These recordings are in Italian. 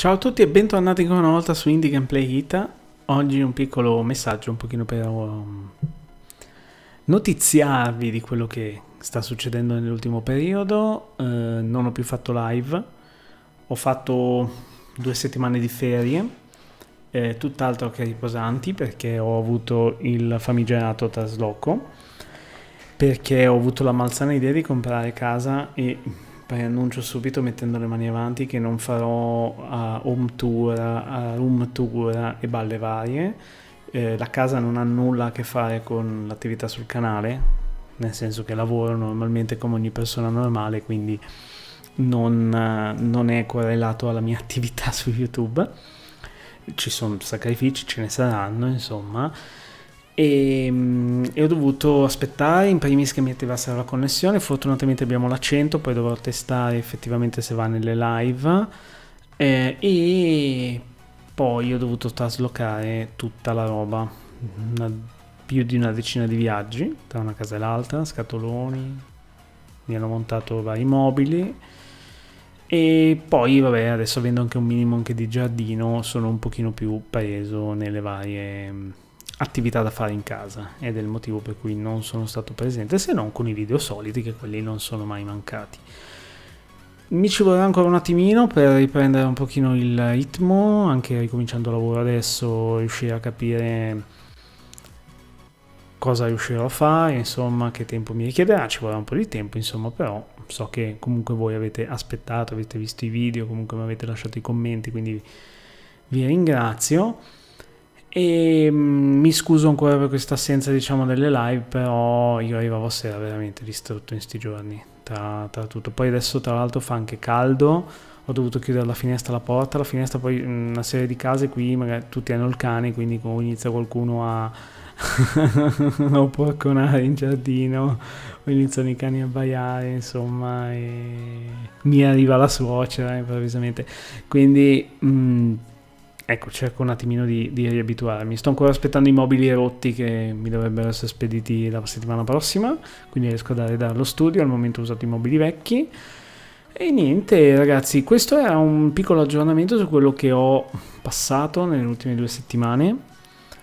Ciao a tutti e bentornati ancora una volta su Indie Gameplay Ita. Oggi un piccolo messaggio un pochino per um, notiziarvi di quello che sta succedendo nell'ultimo periodo. Uh, non ho più fatto live, ho fatto due settimane di ferie, eh, tutt'altro che riposanti perché ho avuto il famigerato trasloco, perché ho avuto la malsana idea di comprare casa e preannuncio subito mettendo le mani avanti che non farò uh, home tour, a ah, room tour e balle varie. Eh, la casa non ha nulla a che fare con l'attività sul canale, nel senso che lavoro normalmente come ogni persona normale, quindi non, uh, non è correlato alla mia attività su YouTube. Ci sono sacrifici, ce ne saranno, insomma e, mm, e, ho dovuto aspettare in primis che mi attivassero la connessione fortunatamente abbiamo l'accento poi dovrò testare effettivamente se va nelle live eh, e poi ho dovuto traslocare tutta la roba una, più di una decina di viaggi tra una casa e l'altra scatoloni mi hanno montato vari mobili e poi vabbè adesso avendo anche un minimo anche di giardino sono un pochino più preso nelle varie mm, attività da fare in casa ed è il motivo per cui non sono stato presente se non con i video soliti che quelli non sono mai mancati mi ci vorrà ancora un attimino per riprendere un pochino il ritmo anche ricominciando il lavoro adesso riuscire a capire cosa riuscirò a fare insomma che tempo mi richiederà ci vorrà un po' di tempo insomma però so che comunque voi avete aspettato avete visto i video comunque mi avete lasciato i commenti quindi vi ringrazio e mm, mi scuso ancora per questa assenza, diciamo, delle live, però io arrivavo a sera veramente distrutto in questi giorni, tra, tra tutto. Poi adesso, tra l'altro, fa anche caldo, ho dovuto chiudere la finestra, la porta, la finestra, poi mm, una serie di case qui, magari tutti hanno il cane, quindi inizia qualcuno a... o oh, porconare in giardino, o iniziano i cani a baiare, insomma, e mi arriva la suocera improvvisamente. Quindi... Mh, mm, Ecco, cerco un attimino di, di riabituarmi. Sto ancora aspettando i mobili rotti che mi dovrebbero essere spediti la settimana prossima, quindi riesco ad dare dallo studio, al momento ho usato i mobili vecchi. E niente ragazzi, questo era un piccolo aggiornamento su quello che ho passato nelle ultime due settimane.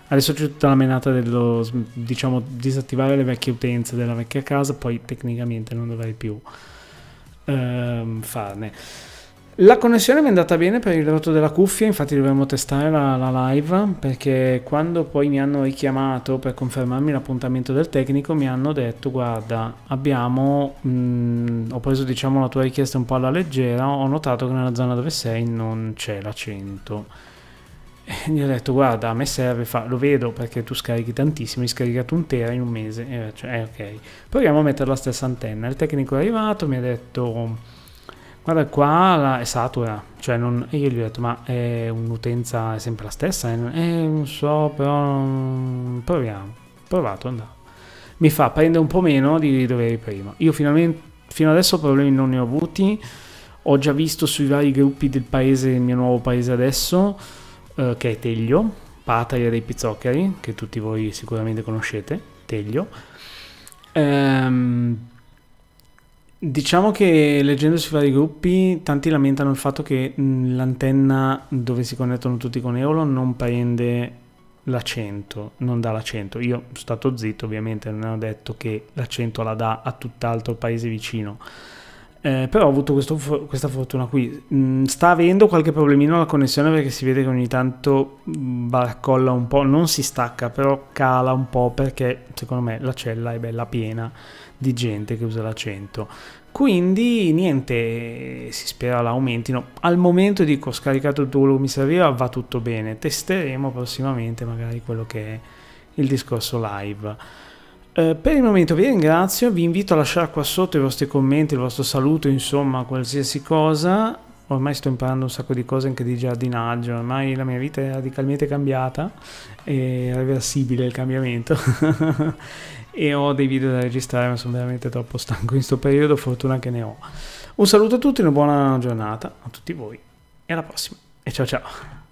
Adesso c'è tutta la menata dello, diciamo, disattivare le vecchie utenze della vecchia casa, poi tecnicamente non dovrei più ehm, farne. La connessione mi è andata bene per il rotto della cuffia, infatti dovremmo testare la, la, live perché quando poi mi hanno richiamato per confermarmi l'appuntamento del tecnico mi hanno detto guarda abbiamo, mh, mm, ho preso diciamo la tua richiesta un po' alla leggera, ho notato che nella zona dove sei non c'è la 100 e gli ho detto guarda a me serve, fa, lo vedo perché tu scarichi tantissimo, hai scaricato un tera in un mese, e cioè, eh, ok, proviamo a mettere la stessa antenna, il tecnico è arrivato mi ha detto guarda qua la, è satura, cioè non, io gli ho detto ma è un'utenza è sempre la stessa, eh, non so però mm, proviamo, provato, andiamo. Mi fa prendere un po' meno di dove eri prima, io finalmente, fino adesso problemi non ne ho avuti, ho già visto sui vari gruppi del paese, il mio nuovo paese adesso, eh, che è Teglio, patria dei pizzoccheri, che tutti voi sicuramente conoscete, Teglio. Ehm, Diciamo che leggendo sui vari gruppi tanti lamentano il fatto che mm, l'antenna dove si connettono tutti con Eolo non prende l'accento, non dà l'accento. Io sono stato zitto ovviamente, non ho detto che l'accento la dà a tutt'altro paese vicino. Eh, però ho avuto questo, questa fortuna qui. Mm, sta avendo qualche problemino la connessione perché si vede che ogni tanto barcolla mm, un po', non si stacca, però cala un po' perché secondo me la cella è bella piena di gente che usa l'accento. Quindi niente, si spera l'aumentino. Al momento dico ho scaricato il quello che mi serviva, va tutto bene. Testeremo prossimamente magari quello che è il discorso live. Eh, per il momento vi ringrazio, vi invito a lasciare qua sotto i vostri commenti, il vostro saluto, insomma, qualsiasi cosa. Ormai sto imparando un sacco di cose anche di giardinaggio, ormai la mia vita è radicalmente cambiata, è reversibile il cambiamento. e ho dei video da registrare, ma sono veramente troppo stanco in questo periodo, fortuna che ne ho. Un saluto a tutti, una buona giornata a tutti voi e alla prossima. E ciao ciao!